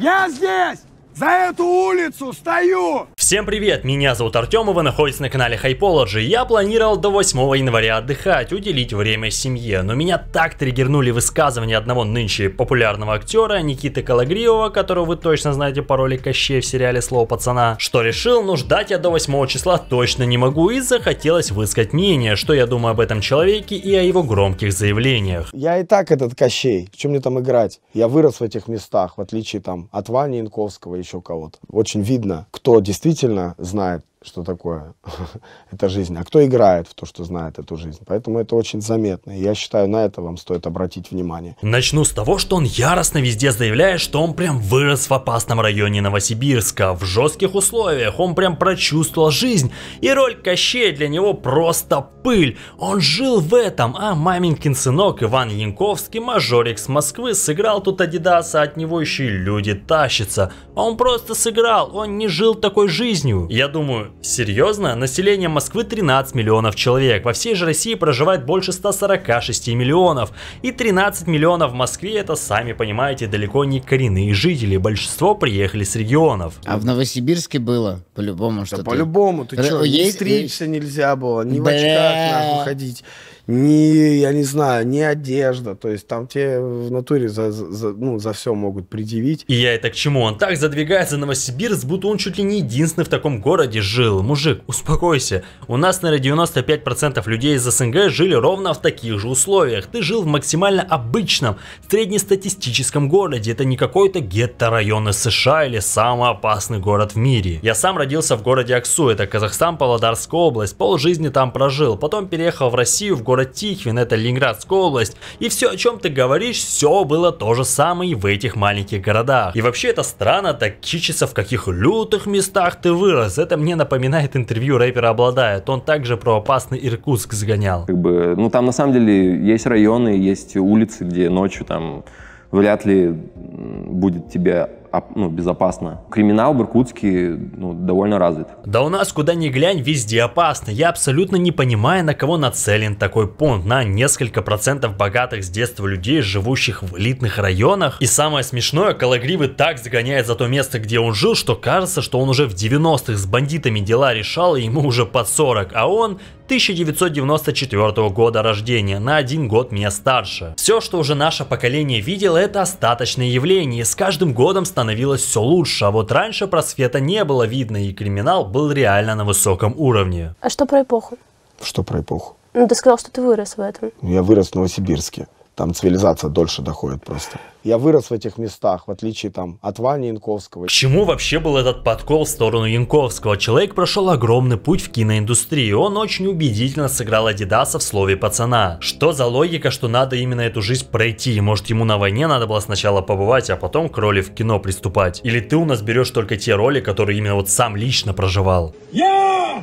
Я здесь! За эту улицу стою! Всем привет, меня зовут Артем, и вы находитесь на канале Hypology. Я планировал до 8 января отдыхать, уделить время семье, но меня так триггернули высказывания одного нынче популярного актера Никиты Калагриева, которого вы точно знаете по роли Кощей в сериале «Слово пацана», что решил, ну ждать я до 8 числа точно не могу, и захотелось высказать мнение, что я думаю об этом человеке и о его громких заявлениях. Я и так этот Кощей, в чем мне там играть? Я вырос в этих местах, в отличие там от Вани Инковского, еще у кого-то. Очень видно, кто действительно знает что такое эта жизнь, а кто играет в то, что знает эту жизнь. Поэтому это очень заметно. И я считаю, на это вам стоит обратить внимание. Начну с того, что он яростно везде заявляет, что он прям вырос в опасном районе Новосибирска, в жестких условиях, он прям прочувствовал жизнь. И роль Кощей для него просто пыль. Он жил в этом, а маменькин сынок Иван Янковский, мажорик с Москвы, сыграл тут Адидаса, от него еще и люди тащатся. А он просто сыграл, он не жил такой жизнью. Я думаю, Серьезно? Население Москвы 13 миллионов человек. Во всей же России проживает больше 146 миллионов. И 13 миллионов в Москве это, сами понимаете, далеко не коренные жители. Большинство приехали с регионов. А в Новосибирске было? По-любому что-то. Да по-любому. Ты Р- э, что, не стричься нельзя было, не в очках нахуй ходить ни, я не знаю, ни одежда. То есть там тебе в натуре за, за, ну, за все могут предъявить. И я это к чему? Он так задвигается на Новосибирск, будто он чуть ли не единственный в таком городе жил. Мужик, успокойся. У нас, наверное, 95% людей из СНГ жили ровно в таких же условиях. Ты жил в максимально обычном, среднестатистическом городе. Это не какой-то гетто-район США или самый опасный город в мире. Я сам родился в городе Аксу, это Казахстан, Павлодарская область. Пол жизни там прожил. Потом переехал в Россию, в город город Тихвин, это Ленинградская область. И все, о чем ты говоришь, все было то же самое в этих маленьких городах. И вообще это странно так чичится, в каких лютых местах ты вырос. Это мне напоминает интервью рэпера Обладает. Он также про опасный Иркутск сгонял. Как бы, ну там на самом деле есть районы, есть улицы, где ночью там вряд ли будет тебя ну, безопасно. Криминал в Иркутске ну, довольно развит. Да у нас куда ни глянь, везде опасно. Я абсолютно не понимаю, на кого нацелен такой понт. На несколько процентов богатых с детства людей, живущих в элитных районах. И самое смешное, Калагривы так загоняет за то место, где он жил, что кажется, что он уже в 90-х с бандитами дела решал, и ему уже под 40, а он 1994 года рождения, на один год меня старше. Все, что уже наше поколение видело, это остаточное явление, с каждым годом становилось все лучше, а вот раньше просвета не было видно, и криминал был реально на высоком уровне. А что про эпоху? Что про эпоху? Ну, ты сказал, что ты вырос в этом. Ну, я вырос в Новосибирске там цивилизация дольше доходит просто. Я вырос в этих местах, в отличие там от Вани Янковского. К чему вообще был этот подкол в сторону Янковского? Человек прошел огромный путь в киноиндустрии, он очень убедительно сыграл Адидаса в слове пацана. Что за логика, что надо именно эту жизнь пройти? Может ему на войне надо было сначала побывать, а потом к роли в кино приступать? Или ты у нас берешь только те роли, которые именно вот сам лично проживал? Yeah!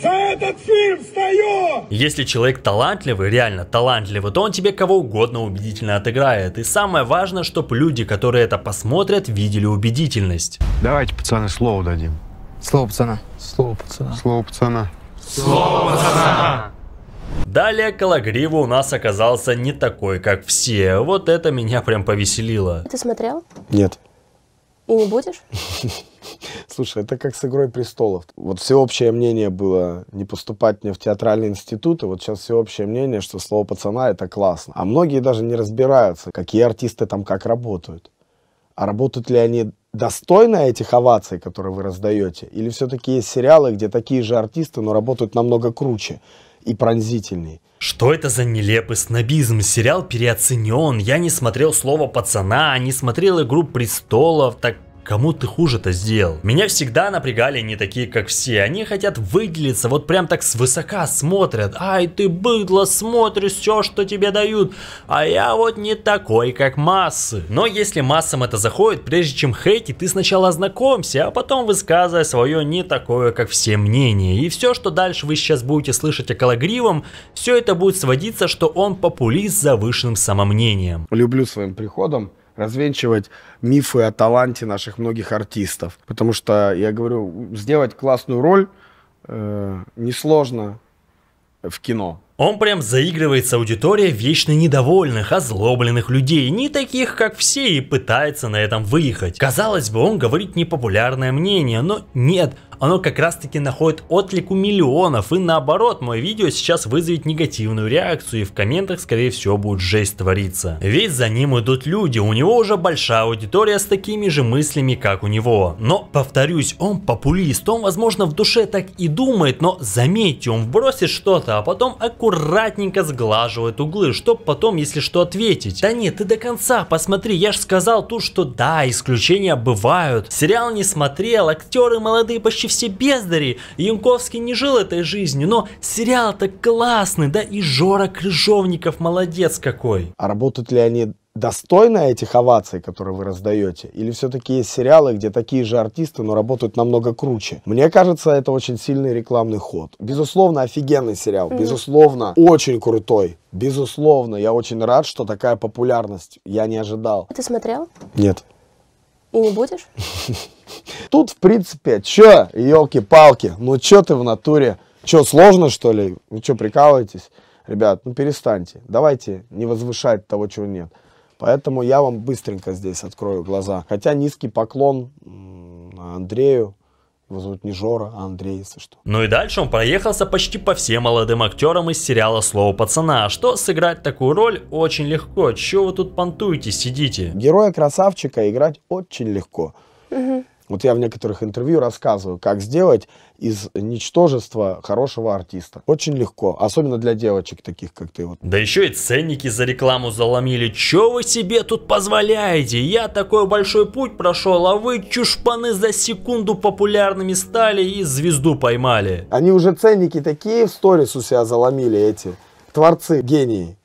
За этот фильм встаю! Если человек талантливый, реально талантливый, то он тебе кого угодно убедительно отыграет. И самое важное, чтобы люди, которые это посмотрят, видели убедительность. Давайте, пацаны, слово дадим. Слово пацана. Слово пацана. Слово пацана. Слово пацана. Далее Калагрива у нас оказался не такой, как все. Вот это меня прям повеселило. Ты смотрел? Нет. И не будешь? Слушай, это как с «Игрой престолов». Вот всеобщее мнение было не поступать мне в театральный институт, и вот сейчас всеобщее мнение, что слово «пацана» — это классно. А многие даже не разбираются, какие артисты там как работают. А работают ли они достойно этих оваций, которые вы раздаете? Или все-таки есть сериалы, где такие же артисты, но работают намного круче? и пронзительный. Что это за нелепый снобизм? Сериал переоценен. Я не смотрел слово пацана, не смотрел Игру престолов. Так Кому ты хуже-то сделал? Меня всегда напрягали не такие, как все. Они хотят выделиться, вот прям так свысока смотрят. Ай, ты быдло, смотришь все, что тебе дают. А я вот не такой, как массы. Но если массам это заходит, прежде чем хейти, ты сначала ознакомься, а потом высказывай свое не такое, как все мнение. И все, что дальше вы сейчас будете слышать о Калагривом, все это будет сводиться, что он популист с завышенным самомнением. Люблю своим приходом развенчивать мифы о таланте наших многих артистов. Потому что, я говорю, сделать классную роль э, несложно в кино. Он прям заигрывает с аудиторией вечно недовольных, озлобленных людей, не таких, как все, и пытается на этом выехать. Казалось бы, он говорит непопулярное мнение, но нет – оно как раз таки находит отклик у миллионов и наоборот, мое видео сейчас вызовет негативную реакцию и в комментах скорее всего будет жесть твориться. Ведь за ним идут люди, у него уже большая аудитория с такими же мыслями, как у него. Но, повторюсь, он популист, он возможно в душе так и думает, но заметьте, он вбросит что-то, а потом аккуратненько сглаживает углы, чтоб потом, если что, ответить. Да нет, ты до конца посмотри, я же сказал тут, что да, исключения бывают. Сериал не смотрел, актеры молодые почти короче, все бездари. Янковский не жил этой жизнью, но сериал-то классный, да и Жора Крыжовников молодец какой. А работают ли они достойно этих оваций, которые вы раздаете? Или все-таки есть сериалы, где такие же артисты, но работают намного круче? Мне кажется, это очень сильный рекламный ход. Безусловно, офигенный сериал. Безусловно, очень крутой. Безусловно, я очень рад, что такая популярность. Я не ожидал. Ты смотрел? Нет. И не будешь? Тут, в принципе, чё, елки-палки, ну чё ты в натуре? Чё, сложно, что ли? Вы чё, прикалываетесь? Ребят, ну перестаньте, давайте не возвышать того, чего нет. Поэтому я вам быстренько здесь открою глаза. Хотя низкий поклон Андрею, его зовут не Жора, а Андрей, если что. Ну и дальше он проехался почти по всем молодым актерам из сериала «Слово пацана», а что сыграть такую роль очень легко. Чего вы тут понтуете, сидите? Героя красавчика играть очень легко. Угу. Вот я в некоторых интервью рассказываю, как сделать из ничтожества хорошего артиста. Очень легко, особенно для девочек таких, как ты. Вот. Да еще и ценники за рекламу заломили. Че вы себе тут позволяете? Я такой большой путь прошел, а вы чушпаны за секунду популярными стали и звезду поймали. Они уже ценники такие в сторис у себя заломили эти творцы, гении.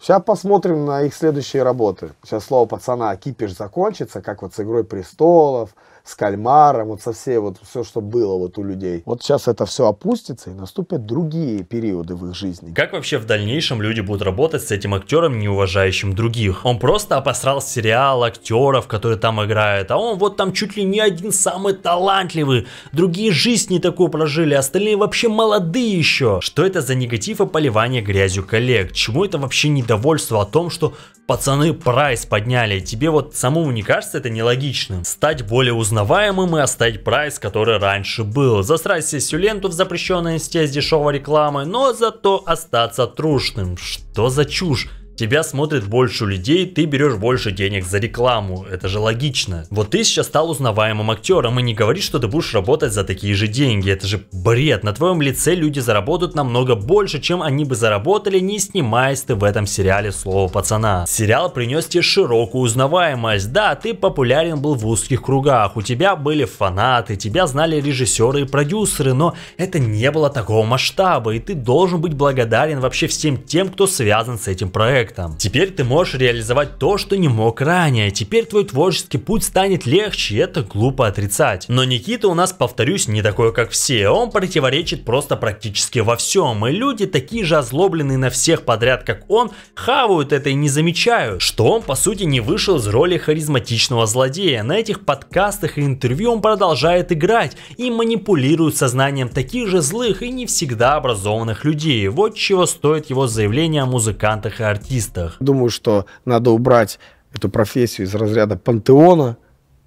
Сейчас посмотрим на их следующие работы. Сейчас слово пацана «Кипиш» закончится, как вот с «Игрой престолов», с кальмаром, вот со всей вот все, что было вот у людей. Вот сейчас это все опустится и наступят другие периоды в их жизни. Как вообще в дальнейшем люди будут работать с этим актером, не уважающим других? Он просто обосрал сериал актеров, которые там играют, а он вот там чуть ли не один самый талантливый. Другие жизнь не такую прожили, остальные вообще молодые еще. Что это за негатив и поливание грязью коллег? Чему это вообще недовольство о том, что пацаны прайс подняли? Тебе вот самому не кажется это нелогичным? Стать более узнаваемым узнаваемым и оставить прайс, который раньше был. Засрать сессию ленту в запрещенной инсте с дешевой рекламой, но зато остаться трушным. Что за чушь? Тебя смотрит больше людей, ты берешь больше денег за рекламу, это же логично. Вот ты сейчас стал узнаваемым актером и не говори, что ты будешь работать за такие же деньги, это же бред. На твоем лице люди заработают намного больше, чем они бы заработали, не снимаясь ты в этом сериале «Слово пацана». Сериал принес тебе широкую узнаваемость, да, ты популярен был в узких кругах, у тебя были фанаты, тебя знали режиссеры и продюсеры, но это не было такого масштаба, и ты должен быть благодарен вообще всем тем, кто связан с этим проектом проектам. Теперь ты можешь реализовать то, что не мог ранее. Теперь твой творческий путь станет легче, это глупо отрицать. Но Никита у нас, повторюсь, не такой, как все. Он противоречит просто практически во всем. И люди, такие же озлобленные на всех подряд, как он, хавают это и не замечают, что он, по сути, не вышел из роли харизматичного злодея. На этих подкастах и интервью он продолжает играть и манипулирует сознанием таких же злых и не всегда образованных людей. Вот чего стоит его заявление о музыкантах и артистах артистах. Думаю, что надо убрать эту профессию из разряда пантеона,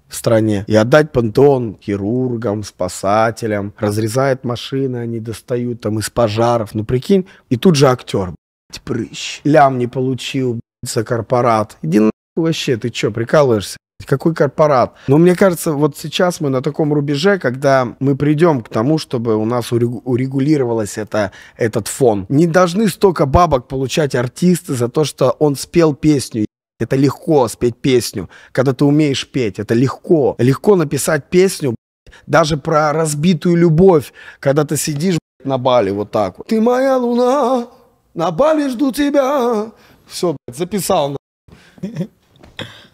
в стране. И отдать пантеон хирургам, спасателям. Разрезает машины, они достают там из пожаров. Ну, прикинь. И тут же актер. Прыщ. Лям не получил за корпорат. Иди нахуй вообще, ты чё, прикалываешься? Какой корпорат? Но мне кажется, вот сейчас мы на таком рубеже, когда мы придем к тому, чтобы у нас урегулировалось это, этот фон. Не должны столько бабок получать артисты за то, что он спел песню. Это легко спеть песню, когда ты умеешь петь. Это легко. Легко написать песню, даже про разбитую любовь, когда ты сидишь на Бали вот так вот. Ты моя луна, на Бали жду тебя. Все, записал.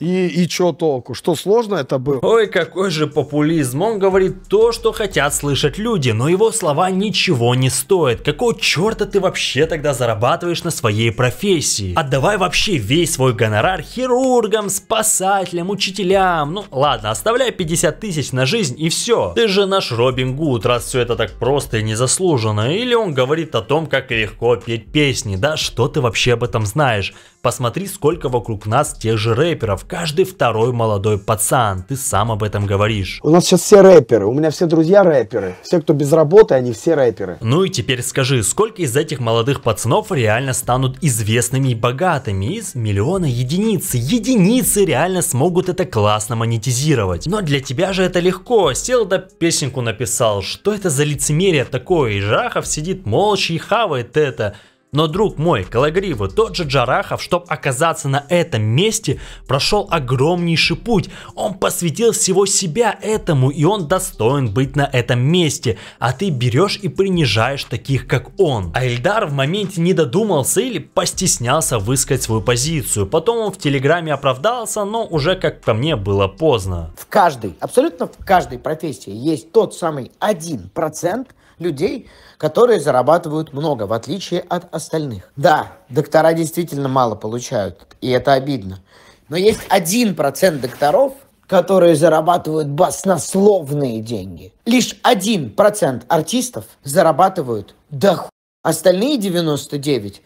И, и что толку? Что сложно это было? Ой, какой же популизм. Он говорит то, что хотят слышать люди, но его слова ничего не стоят. Какого черта ты вообще тогда зарабатываешь на своей профессии? Отдавай вообще весь свой гонорар хирургам, спасателям, учителям. Ну ладно, оставляй 50 тысяч на жизнь и все. Ты же наш Робин Гуд, раз все это так просто и незаслуженно. Или он говорит о том, как легко петь песни. Да что ты вообще об этом знаешь? Посмотри, сколько вокруг нас тех же рэперов. Каждый второй молодой пацан, ты сам об этом говоришь. У нас сейчас все рэперы, у меня все друзья рэперы. Все, кто без работы, они все рэперы. Ну и теперь скажи, сколько из этих молодых пацанов реально станут известными и богатыми? Из миллиона единиц. Единицы реально смогут это классно монетизировать. Но для тебя же это легко. Сел да песенку написал. Что это за лицемерие такое? И Жахов сидит молча и хавает это. Но, друг мой, Калагриву, тот же Джарахов, чтобы оказаться на этом месте, прошел огромнейший путь. Он посвятил всего себя этому, и он достоин быть на этом месте. А ты берешь и принижаешь таких, как он. А Эльдар в моменте не додумался или постеснялся высказать свою позицию. Потом он в Телеграме оправдался, но уже, как по мне, было поздно. В каждой, абсолютно в каждой профессии есть тот самый один процент людей, которые зарабатывают много, в отличие от остальных. Да, доктора действительно мало получают, и это обидно. Но есть один процент докторов, которые зарабатывают баснословные деньги. Лишь один процент артистов зарабатывают дохуй. Остальные 99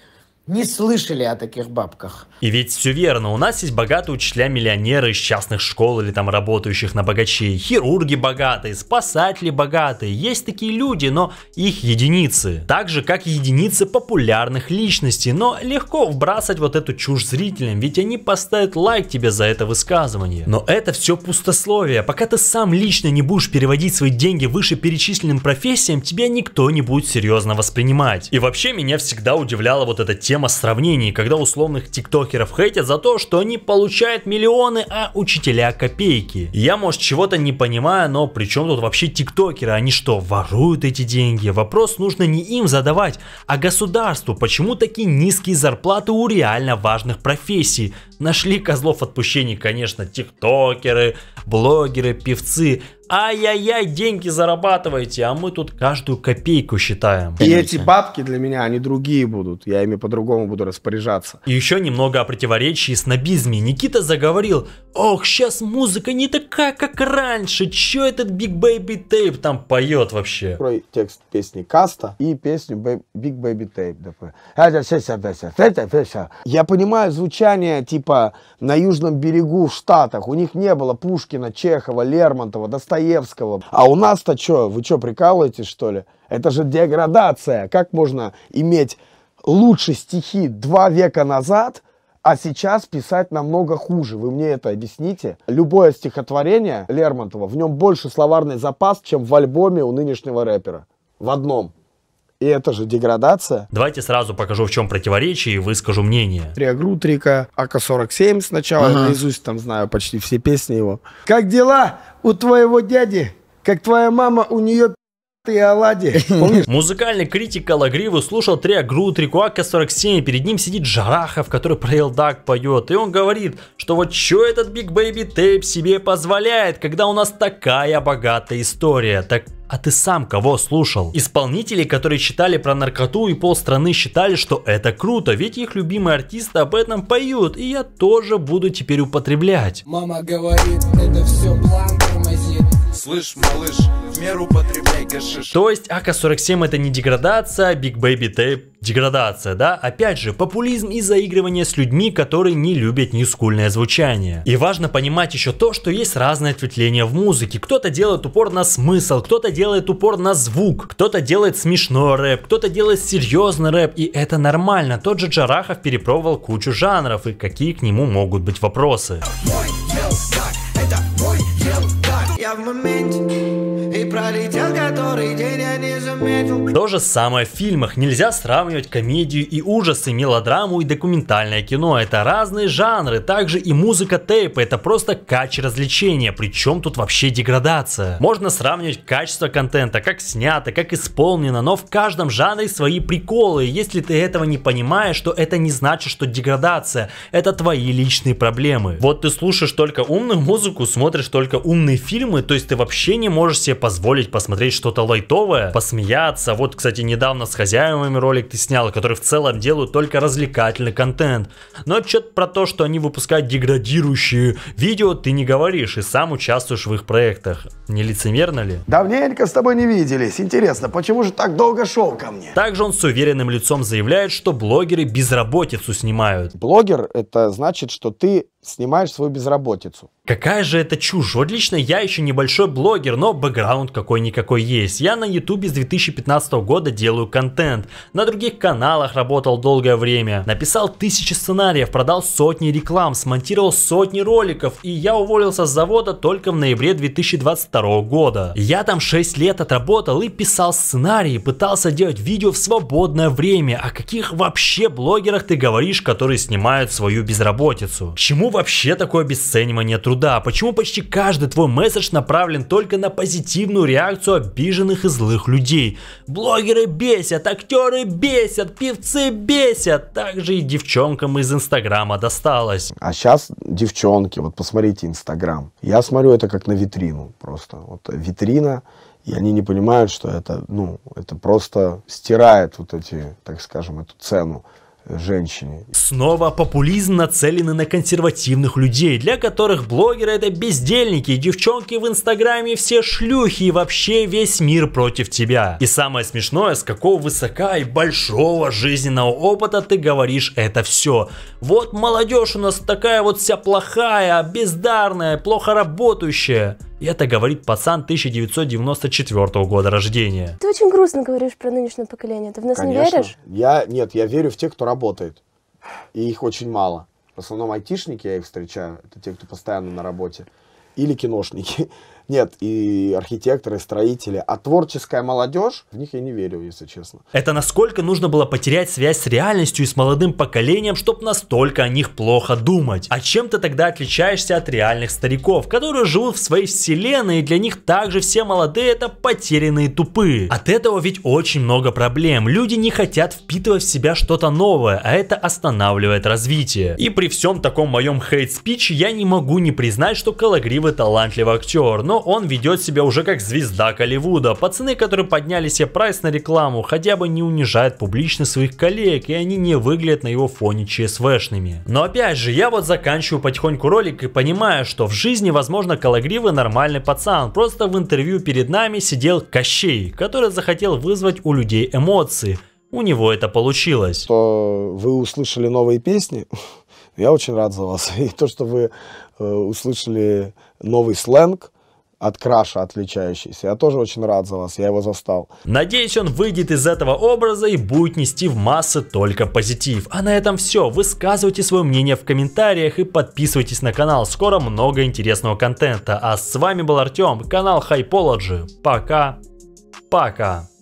не слышали о таких бабках. И ведь все верно, у нас есть богатые учителя-миллионеры из частных школ или там работающих на богачей, хирурги богатые, спасатели богатые, есть такие люди, но их единицы. Так же, как и единицы популярных личностей, но легко вбрасывать вот эту чушь зрителям, ведь они поставят лайк тебе за это высказывание. Но это все пустословие, пока ты сам лично не будешь переводить свои деньги выше перечисленным профессиям, тебя никто не будет серьезно воспринимать. И вообще меня всегда удивляла вот эта тема тема сравнений, когда условных тиктокеров хейтят за то, что они получают миллионы, а учителя копейки. Я, может, чего-то не понимаю, но при чем тут вообще тиктокеры? Они что, воруют эти деньги? Вопрос нужно не им задавать, а государству. Почему такие низкие зарплаты у реально важных профессий? Нашли козлов отпущений, конечно, тиктокеры, блогеры, певцы. Ай-яй-яй, деньги зарабатываете, а мы тут каждую копейку считаем. И эти бабки для меня, они другие будут, я ими по-другому буду распоряжаться. И еще немного о противоречии и снобизме. Никита заговорил, ох, сейчас музыка не такая, как раньше, чё этот Big Baby Tape там поет вообще? Открой текст песни Каста и песню Big Baby Tape. Я понимаю звучание типа на Южном берегу в Штатах, у них не было Пушкина, Чехова, Лермонтова, достаточно Достоевского. А у нас-то что, вы что, прикалываетесь, что ли? Это же деградация. Как можно иметь лучшие стихи два века назад, а сейчас писать намного хуже. Вы мне это объясните? Любое стихотворение Лермонтова, в нем больше словарный запас, чем в альбоме у нынешнего рэпера. В одном. И это же деградация. Давайте сразу покажу, в чем противоречие и выскажу мнение. Триагрутрика, АК-47 сначала, ага. наизусть там знаю почти все песни его. Как дела у твоего дяди? Как твоя мама, у нее ты оладьи. Музыкальный критик Алагриву слушал трек Грутрику АК-47, перед ним сидит Жарахов, который про Элдак поет, и он говорит, что вот что этот Биг Бэйби Тейп себе позволяет, когда у нас такая богатая история, так а ты сам кого слушал? Исполнители, которые читали про наркоту и полстраны считали, что это круто, ведь их любимые артисты об этом поют, и я тоже буду теперь употреблять. Мама говорит, это все план Слышь, малыш, в меру потребляй кашиш. То есть АК-47 это не деградация, Биг Бэйби Тейп деградация, да? Опять же, популизм и заигрывание с людьми, которые не любят низкульное звучание. И важно понимать еще то, что есть разные ответвления в музыке. Кто-то делает упор на смысл, кто-то делает упор на звук, кто-то делает смешной рэп, кто-то делает серьезный рэп, и это нормально. Тот же Джарахов перепробовал кучу жанров, и какие к нему могут быть вопросы. Мой в моменте И пролетел который день то же самое в фильмах. Нельзя сравнивать комедию и ужасы, мелодраму и документальное кино. Это разные жанры. Также и музыка тейпа. Это просто кач развлечения. Причем тут вообще деградация. Можно сравнивать качество контента, как снято, как исполнено. Но в каждом жанре свои приколы. Если ты этого не понимаешь, то это не значит, что деградация. Это твои личные проблемы. Вот ты слушаешь только умную музыку, смотришь только умные фильмы. То есть ты вообще не можешь себе позволить посмотреть что-то лайтовое, посмеяться. Вот вот, кстати, недавно с хозяевами ролик ты снял, который в целом делают только развлекательный контент. Но что-то про то, что они выпускают деградирующие видео, ты не говоришь и сам участвуешь в их проектах. Не лицемерно ли? Давненько с тобой не виделись. Интересно, почему же так долго шел ко мне? Также он с уверенным лицом заявляет, что блогеры безработицу снимают. Блогер это значит, что ты снимаешь свою безработицу. Какая же это чушь. Вот лично я еще небольшой блогер, но бэкграунд какой-никакой есть. Я на ютубе с 2015 года делаю контент. На других каналах работал долгое время. Написал тысячи сценариев, продал сотни реклам, смонтировал сотни роликов. И я уволился с завода только в ноябре 2022 года. Я там 6 лет отработал и писал сценарии, пытался делать видео в свободное время. О каких вообще блогерах ты говоришь, которые снимают свою безработицу? Чему вообще такое обесценивание труда? Почему почти каждый твой месседж направлен только на позитивную реакцию обиженных и злых людей? Блогеры бесят, актеры бесят, певцы бесят. Также и девчонкам из Инстаграма досталось. А сейчас девчонки, вот посмотрите Инстаграм. Я смотрю это как на витрину просто. Вот витрина и они не понимают, что это, ну, это просто стирает вот эти, так скажем, эту цену женщине. Снова популизм нацелены на консервативных людей, для которых блогеры это бездельники, девчонки в инстаграме все шлюхи и вообще весь мир против тебя. И самое смешное, с какого высока и большого жизненного опыта ты говоришь это все. Вот молодежь у нас такая вот вся плохая, бездарная, плохо работающая. Это говорит пацан 1994 года рождения. Ты очень грустно говоришь про нынешнее поколение. Ты в нас Конечно. не веришь? Я, нет, я верю в тех, кто работает. И их очень мало. В основном айтишники я их встречаю. Это те, кто постоянно на работе. Или киношники нет и архитекторы, и строители, а творческая молодежь, в них я не верю, если честно. Это насколько нужно было потерять связь с реальностью и с молодым поколением, чтобы настолько о них плохо думать. А чем ты тогда отличаешься от реальных стариков, которые живут в своей вселенной, и для них также все молодые это потерянные тупые. От этого ведь очень много проблем. Люди не хотят впитывать в себя что-то новое, а это останавливает развитие. И при всем таком моем хейт-спиче я не могу не признать, что Калагрив талантливый актер, но но он ведет себя уже как звезда Голливуда. Пацаны, которые подняли себе прайс на рекламу, хотя бы не унижают публично своих коллег, и они не выглядят на его фоне ЧСВшными. Но опять же, я вот заканчиваю потихоньку ролик и понимаю, что в жизни, возможно, Калагривый нормальный пацан, просто в интервью перед нами сидел Кощей, который захотел вызвать у людей эмоции. У него это получилось. Что вы услышали новые песни, я очень рад за вас. И то, что вы э, услышали новый сленг, от Краша отличающийся. Я тоже очень рад за вас, я его застал. Надеюсь, он выйдет из этого образа и будет нести в массы только позитив. А на этом все. Высказывайте свое мнение в комментариях и подписывайтесь на канал. Скоро много интересного контента. А с вами был Артем, канал Hypology. Пока. Пока.